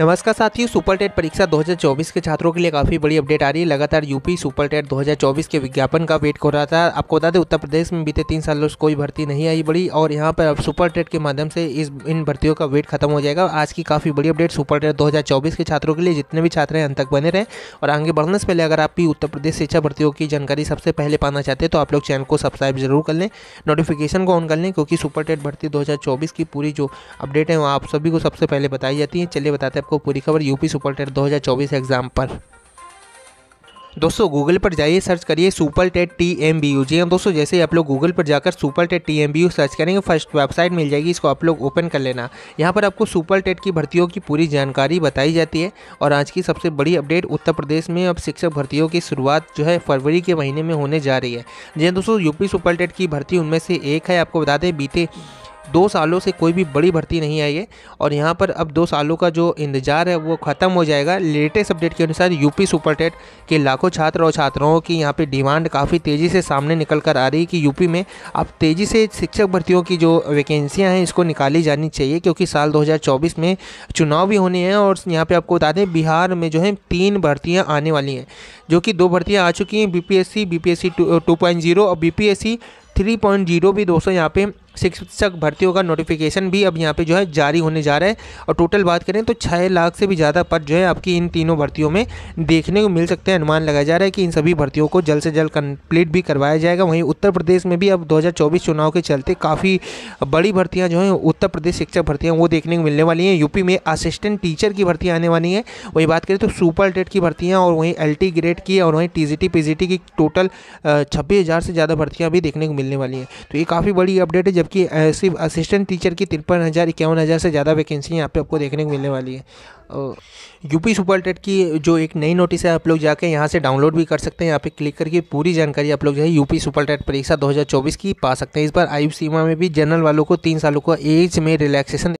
नमस्कार साथियों super TET परीक्षा 2024 के छात्रों के लिए काफ़ी बड़ी अपडेट आ रही है लगातार यूपी सुपर टेट 2024 के विज्ञापन का वेट हो रहा था आपको बता दें उत्तर प्रदेश में बीते तीन सालों से कोई भर्ती नहीं आई बड़ी और यहां पर अब सुपर टेट के माध्यम से इस इन भर्तियों का वेट खत्म हो जाएगा आज की काफ़ी बड़ी अपडेट सुपर टेट दो के छात्रों के लिए जितने भी छात्र हैं अंत तक बने रहे और आगे बढ़ने से पहले अगर आप भी उत्तर प्रदेश शिक्षा भर्तियों की जानकारी सबसे पहले पाना चाहते हैं तो आप लोग चैनल को सब्सक्राइब जरूर कर लें नोटिफिकेशन को ऑन कर लें क्योंकि सुपर टेट भर्ती दो की पूरी जो अपडेट है वो आप सभी को सबसे पहले बताई जाती है चलिए बताते हैं आपको पूरी खबर यूपी सुपर टेट दो एग्जाम पर दोस्तों गूगल पर जाइए सर्च करिए super TET T M B U जी हाँ दोस्तों जैसे ही आप लोग गूगल पर जाकर super TET T M B U search करेंगे फर्स्ट वेबसाइट मिल जाएगी इसको आप लोग ओपन कर लेना यहाँ पर आपको सुपर टेट की भर्तियों की पूरी जानकारी बताई जाती है और आज की सबसे बड़ी अपडेट उत्तर प्रदेश में अब शिक्षक भर्तियों की शुरुआत जो है फरवरी के महीने में होने जा रही है जी हाँ, दोस्तों यूपी सुपर टेट की भर्ती उनमें से एक है आपको बता दें बीते दो सालों से कोई भी बड़ी भर्ती नहीं आई है और यहाँ पर अब दो सालों का जो इंतजार है वो ख़त्म हो जाएगा लेटेस्ट अपडेट के अनुसार यूपी सुपर टेट के लाखों छात्र और छात्राओं की यहाँ पे डिमांड काफ़ी तेज़ी से सामने निकल कर आ रही है कि यूपी में अब तेज़ी से शिक्षक भर्तियों की जो वैकेंसियाँ हैं इसको निकाली जानी चाहिए क्योंकि साल दो में चुनाव भी होने हैं और यहाँ पर आपको बता दें बिहार में जो है तीन भर्तियाँ आने वाली हैं जो कि दो भर्तियाँ आ चुकी हैं B P S C B P S C two point zero और B P S C three point zero भी दोस्तों यहाँ पे शिक्षक भर्तियों का नोटिफिकेशन भी अब यहाँ पे जो है जारी होने जा रहा है और टोटल बात करें तो छः लाख से भी ज़्यादा पद जो है आपकी इन तीनों भर्तियों में देखने को मिल सकते हैं अनुमान लगाया जा रहा है कि इन सभी भर्तियों को जल्द से जल्द कंप्लीट भी करवाया जाएगा वहीं उत्तर प्रदेश में भी अब दो चुनाव के चलते काफ़ी बड़ी भर्तियाँ जो हैं उत्तर प्रदेश शिक्षक भर्तियाँ वो देखने को मिलने वाली हैं यूपी में असिस्टेंट टीचर की भर्ती आने वाली हैं वहीं बात करें तो सुपर टेट की भर्तियाँ और वहीं एल ग्रेड की और वहीं टी जी की टोटल छब्बीस से ज़्यादा भर्तियाँ भी देखने को मिल मिलने वाली है तो ये काफ़ी बड़ी अपडेट है जबकि सिर्फ असिस्टेंट टीचर की तिरपन हज़ार इक्यावन हज़ार से ज़्यादा वैकेंसी यहाँ पे आपको देखने को मिलने वाली है यूपी सुपर टेट की जो एक नई नोटिस है आप लोग जाके यहाँ से डाउनलोड भी कर सकते हैं यहाँ पे क्लिक करके पूरी जानकारी आप लोग जो है यूपी सुपर टेट परीक्षा 2024 की पा सकते हैं इस बार आयु सीमा में भी जनरल वालों को तीन सालों का एज में रिलैक्सेशन